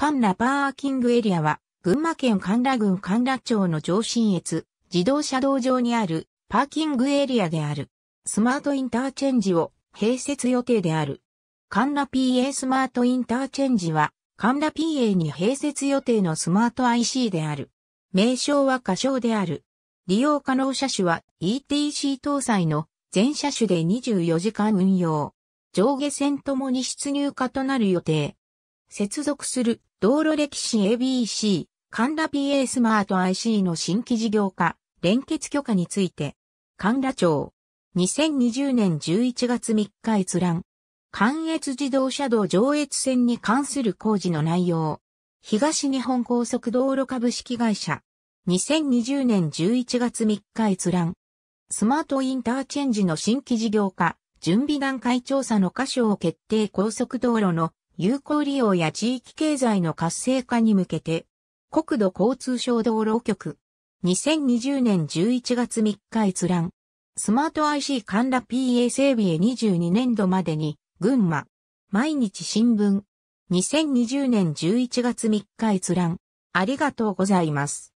カンラパーキングエリアは、群馬県神羅郡神羅町の上信越、自動車道上にあるパーキングエリアである。スマートインターチェンジを併設予定である。神羅 PA スマートインターチェンジは、神羅 PA に併設予定のスマート IC である。名称は仮称である。利用可能車種は ETC 搭載の全車種で24時間運用。上下線ともに出入荷となる予定。接続する道路歴史 ABC、神田 PA スマート IC の新規事業化、連結許可について、神田町、2020年11月3日閲覧、関越自動車道上越線に関する工事の内容、東日本高速道路株式会社、2020年11月3日閲覧、スマートインターチェンジの新規事業化、準備段階調査の箇所を決定高速道路の有効利用や地域経済の活性化に向けて、国土交通省道路局、2020年11月3日閲覧、スマート IC ンラ PA 整備へ22年度までに、群馬、毎日新聞、2020年11月3日閲覧、ありがとうございます。